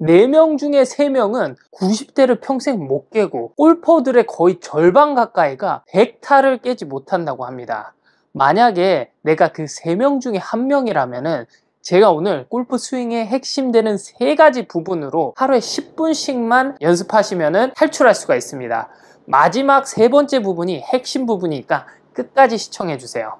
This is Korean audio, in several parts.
4명 중에 3명은 90대를 평생 못 깨고 골퍼들의 거의 절반 가까이가 100타를 깨지 못한다고 합니다. 만약에 내가 그 3명 중에 1명이라면은 제가 오늘 골프 스윙의 핵심되는 3 가지 부분으로 하루에 10분씩만 연습하시면 탈출할 수가 있습니다. 마지막 세 번째 부분이 핵심 부분이니까 끝까지 시청해 주세요.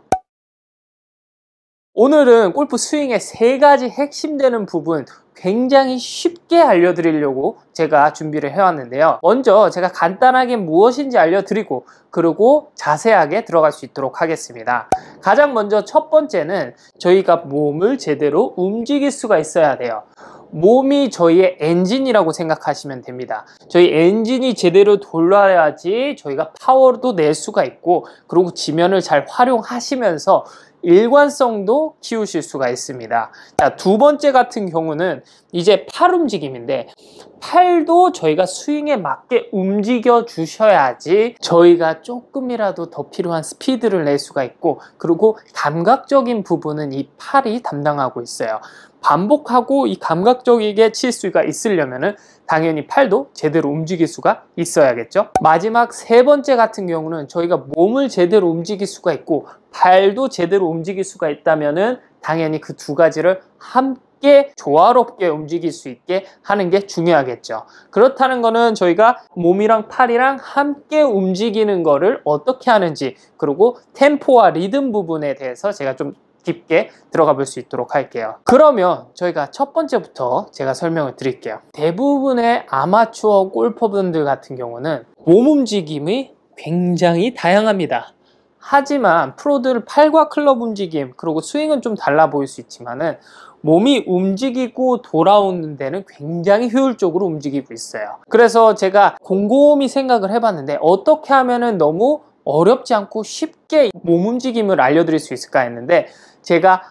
오늘은 골프 스윙의 세 가지 핵심되는 부분 굉장히 쉽게 알려드리려고 제가 준비를 해왔는데요. 먼저 제가 간단하게 무엇인지 알려드리고 그리고 자세하게 들어갈 수 있도록 하겠습니다. 가장 먼저 첫 번째는 저희가 몸을 제대로 움직일 수가 있어야 돼요. 몸이 저희의 엔진이라고 생각하시면 됩니다. 저희 엔진이 제대로 돌아야지 저희가 파워도 낼 수가 있고 그리고 지면을 잘 활용하시면서 일관성도 키우실 수가 있습니다. 자, 두 번째 같은 경우는 이제 팔 움직임인데 팔도 저희가 스윙에 맞게 움직여 주셔야지 저희가 조금이라도 더 필요한 스피드를 낼 수가 있고 그리고 감각적인 부분은 이 팔이 담당하고 있어요. 반복하고 이 감각적이게 칠 수가 있으려면 당연히 팔도 제대로 움직일 수가 있어야겠죠. 마지막 세 번째 같은 경우는 저희가 몸을 제대로 움직일 수가 있고 팔도 제대로 움직일 수가 있다면 당연히 그 두 가지를 함께 쉽게 조화롭게 움직일 수 있게 하는 게 중요하겠죠. 그렇다는 거는 저희가 몸이랑 팔이랑 함께 움직이는 거를 어떻게 하는지 그리고 템포와 리듬 부분에 대해서 제가 좀 깊게 들어가 볼 수 있도록 할게요. 그러면 저희가 첫 번째부터 제가 설명을 드릴게요. 대부분의 아마추어 골퍼분들 같은 경우는 몸 움직임이 굉장히 다양합니다. 하지만 프로들 팔과 클럽 움직임 그리고 스윙은 좀 달라 보일 수 있지만은 몸이 움직이고 돌아오는 데는 굉장히 효율적으로 움직이고 있어요. 그래서 제가 곰곰이 생각을 해봤는데 어떻게 하면은 너무 어렵지 않고 쉽게 몸 움직임을 알려드릴 수 있을까 했는데 제가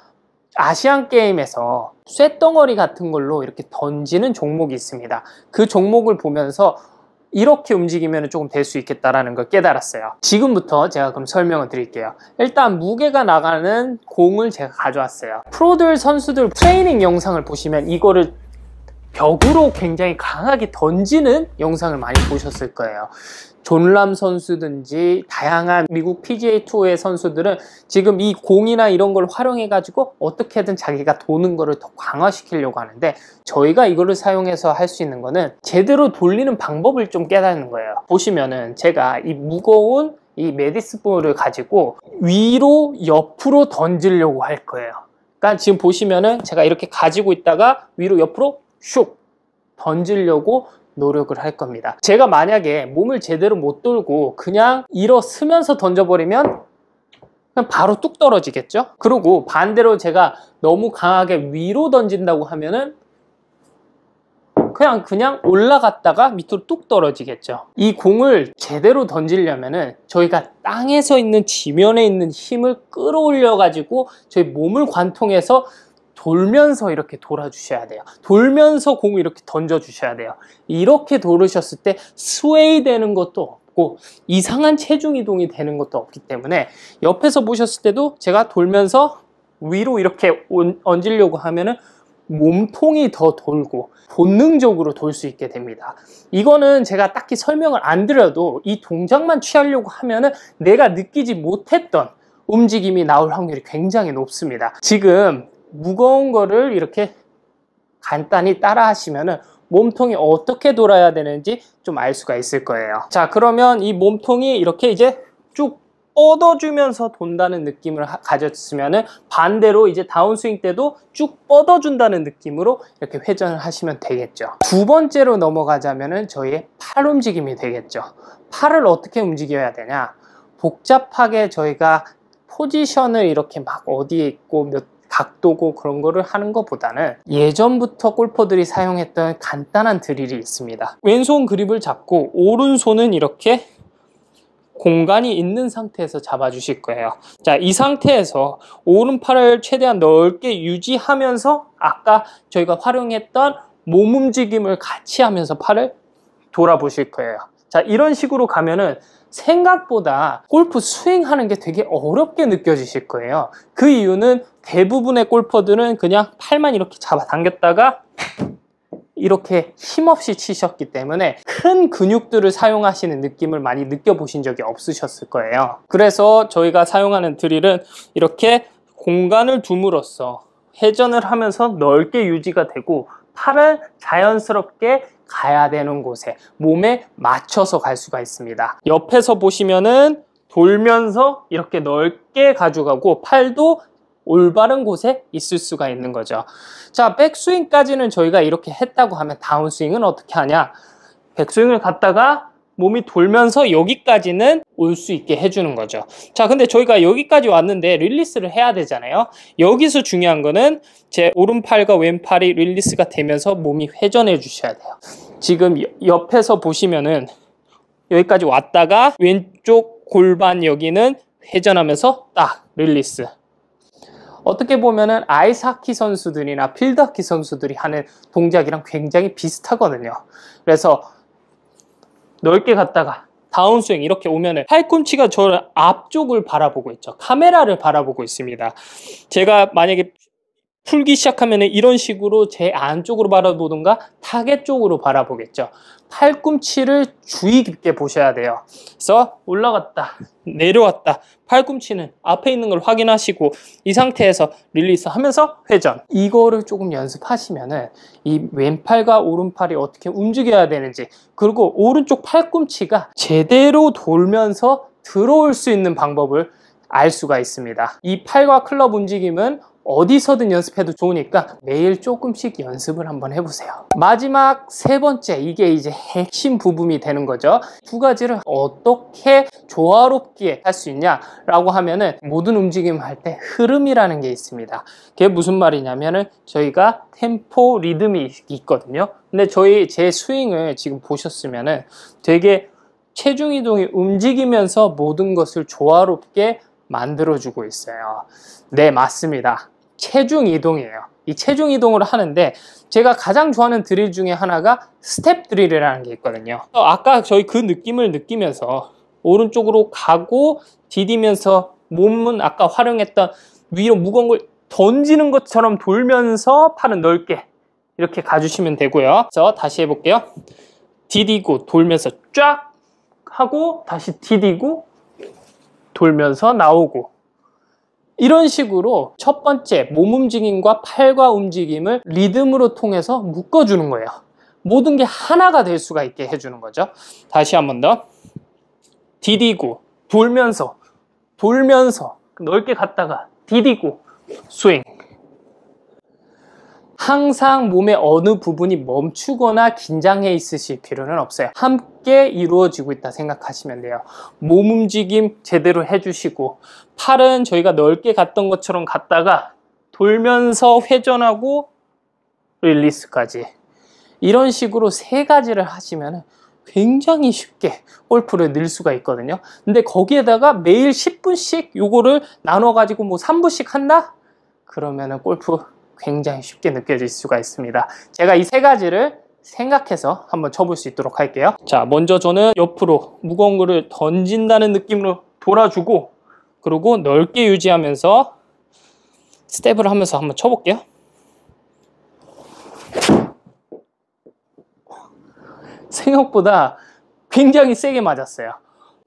아시안 게임에서 쇳덩어리 같은 걸로 이렇게 던지는 종목이 있습니다. 그 종목을 보면서 이렇게 움직이면 조금 될 수 있겠다라는 걸 깨달았어요. 지금부터 제가 그럼 설명을 드릴게요. 일단 무게가 나가는 공을 제가 가져왔어요. 프로들 선수들 트레이닝 영상을 보시면 이거를 벽으로 굉장히 강하게 던지는 영상을 많이 보셨을 거예요. 존람 선수든지 다양한 미국 PGA 투어의 선수들은 지금 이 공이나 이런 걸 활용해 가지고 어떻게든 자기가 도는 거를 더 강화시키려고 하는데 저희가 이거를 사용해서 할 수 있는 거는 제대로 돌리는 방법을 좀 깨닫는 거예요 보시면은 제가 이 무거운 이 메디스 볼을 가지고 위로 옆으로 던지려고 할 거예요 그러니까 지금 보시면은 제가 이렇게 가지고 있다가 위로 옆으로 슉 던지려고 노력을 할 겁니다. 제가 만약에 몸을 제대로 못 돌고 그냥 일어서면서 던져버리면 그냥 바로 뚝 떨어지겠죠? 그리고 반대로 제가 너무 강하게 위로 던진다고 하면은 그냥 그냥 올라갔다가 밑으로 뚝 떨어지겠죠. 이 공을 제대로 던지려면은 저희가 땅에서 있는 지면에 있는 힘을 끌어올려 가지고 저희 몸을 관통해서 돌면서 이렇게 돌아주셔야 돼요. 돌면서 공을 이렇게 던져주셔야 돼요. 이렇게 돌으셨을 때 스웨이 되는 것도 없고 이상한 체중 이동이 되는 것도 없기 때문에 옆에서 보셨을 때도 제가 돌면서 위로 이렇게 온, 얹으려고 하면은 몸통이 더 돌고 본능적으로 돌 수 있게 됩니다. 이거는 제가 딱히 설명을 안 드려도 이 동작만 취하려고 하면은 내가 느끼지 못했던 움직임이 나올 확률이 굉장히 높습니다. 지금 무거운 거를 이렇게 간단히 따라 하시면은 몸통이 어떻게 돌아야 되는지 좀 알 수가 있을 거예요. 자, 그러면 이 몸통이 이렇게 이제 쭉 뻗어주면서 돈다는 느낌을 가졌으면 반대로 이제 다운스윙 때도 쭉 뻗어준다는 느낌으로 이렇게 회전을 하시면 되겠죠. 두 번째로 넘어가자면 저희의 팔 움직임이 되겠죠. 팔을 어떻게 움직여야 되냐. 복잡하게 저희가 포지션을 이렇게 막 어디에 있고 몇 각도고 그런 거를 하는 것보다는 예전부터 골퍼들이 사용했던 간단한 드릴이 있습니다. 왼손 그립을 잡고 오른손은 이렇게 공간이 있는 상태에서 잡아주실 거예요. 자, 이 상태에서 오른팔을 최대한 넓게 유지하면서 아까 저희가 활용했던 몸 움직임을 같이 하면서 팔을 돌아보실 거예요. 자 이런 식으로 가면은 생각보다 골프 스윙하는 게 되게 어렵게 느껴지실 거예요 그 이유는 대부분의 골퍼들은 그냥 팔만 이렇게 잡아당겼다가 이렇게 힘없이 치셨기 때문에 큰 근육들을 사용하시는 느낌을 많이 느껴보신 적이 없으셨을 거예요 그래서 저희가 사용하는 드릴은 이렇게 공간을 둠으로써 회전을 하면서 넓게 유지가 되고 팔을 자연스럽게 가야 되는 곳에 몸에 맞춰서 갈 수가 있습니다. 옆에서 보시면은 돌면서 이렇게 넓게 가져가고 팔도 올바른 곳에 있을 수가 있는 거죠. 자, 백스윙까지는 저희가 이렇게 했다고 하면 다운스윙은 어떻게 하냐? 백스윙을 갔다가 몸이 돌면서 여기까지는 올 수 있게 해주는 거죠. 자, 근데 저희가 여기까지 왔는데 릴리스를 해야 되잖아요. 여기서 중요한 거는 제 오른팔과 왼팔이 릴리스가 되면서 몸이 회전해 주셔야 돼요. 지금 옆에서 보시면은 여기까지 왔다가 왼쪽 골반 여기는 회전하면서 딱 릴리스. 어떻게 보면은 아이스하키 선수들이나 필드하키 선수들이 하는 동작이랑 굉장히 비슷하거든요. 그래서 넓게 갔다가 다운스윙 이렇게 오면은 팔꿈치가 저 앞쪽을 바라보고 있죠. 카메라를 바라보고 있습니다. 제가 만약에 풀기 시작하면 이런 식으로 제 안쪽으로 바라보든가 타겟 쪽으로 바라보겠죠. 팔꿈치를 주의 깊게 보셔야 돼요. 그래서 올라갔다, 내려왔다. 팔꿈치는 앞에 있는 걸 확인하시고 이 상태에서 릴리스 하면서 회전. 이거를 조금 연습하시면은 이 왼팔과 오른팔이 어떻게 움직여야 되는지 그리고 오른쪽 팔꿈치가 제대로 돌면서 들어올 수 있는 방법을 알 수가 있습니다. 이 팔과 클럽 움직임은 어디서든 연습해도 좋으니까 매일 조금씩 연습을 한번 해보세요. 마지막 세 번째 이게 이제 핵심 부분이 되는 거죠. 두 가지를 어떻게 조화롭게 할 수 있냐라고 하면은 모든 움직임 할 때 흐름이라는 게 있습니다. 그게 무슨 말이냐면은 저희가 템포 리듬이 있거든요. 근데 저희 제 스윙을 지금 보셨으면은 되게 체중 이동이 움직이면서 모든 것을 조화롭게 만들어주고 있어요. 네, 맞습니다. 체중 이동이에요. 이 체중 이동을 하는데 제가 가장 좋아하는 드릴 중에 하나가 스텝 드릴이라는 게 있거든요. 아까 저희 그 느낌을 느끼면서 오른쪽으로 가고 디디면서 몸은 아까 활용했던 위로 무거운 걸 던지는 것처럼 돌면서 팔은 넓게 이렇게 가주시면 되고요. 자, 다시 해볼게요. 디디고 돌면서 쫙 하고 다시 디디고 돌면서 나오고 이런 식으로 첫 번째 몸 움직임과 팔과 움직임을 리듬으로 통해서 묶어주는 거예요. 모든 게 하나가 될 수가 있게 해주는 거죠. 다시 한 번 더. 디디고, 돌면서, 돌면서, 넓게 갔다가 디디고, 스윙. 항상 몸의 어느 부분이 멈추거나 긴장해 있으실 필요는 없어요. 함께 이루어지고 있다 생각하시면 돼요. 몸 움직임 제대로 해주시고 팔은 저희가 넓게 갔던 것처럼 갔다가 돌면서 회전하고 릴리스까지 이런 식으로 세 가지를 하시면 굉장히 쉽게 골프를 늘 수가 있거든요. 근데 거기에다가 매일 10분씩 요거를 나눠 가지고 뭐 3분씩 한다? 그러면은 골프 굉장히 쉽게 느껴질 수가 있습니다. 제가 이 세 가지를 생각해서 한번 쳐볼 수 있도록 할게요. 자, 먼저 저는 옆으로 무거운 거를 던진다는 느낌으로 돌아주고 그리고 넓게 유지하면서 스텝을 하면서 한번 쳐볼게요. 생각보다 굉장히 세게 맞았어요.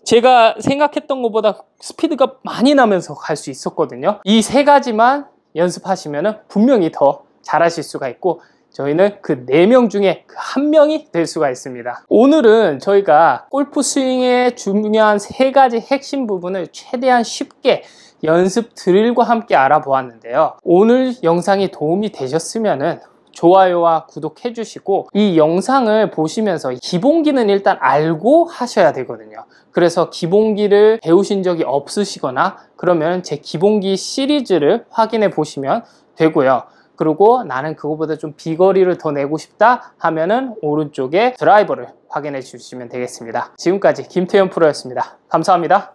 제가 생각했던 것보다 스피드가 많이 나면서 갈 수 있었거든요. 이 세 가지만 연습하시면 분명히 더 잘하실 수가 있고 저희는 그 4명 중에 그 한명이될 수가 있습니다. 오늘은 저희가 골프 스윙의 중요한 세 가지 핵심 부분을 최대한 쉽게 연습 드릴과 함께 알아보았는데요. 오늘 영상이 도움이 되셨으면 좋아요와 구독해 주시고 이 영상을 보시면서 기본기는 일단 알고 하셔야 되거든요. 그래서 기본기를 배우신 적이 없으시거나 그러면 제 기본기 시리즈를 확인해 보시면 되고요. 그리고 나는 그거보다 좀 비거리를 더 내고 싶다 하면은 오른쪽에 드라이버를 확인해 주시면 되겠습니다. 지금까지 김태현 프로였습니다. 감사합니다.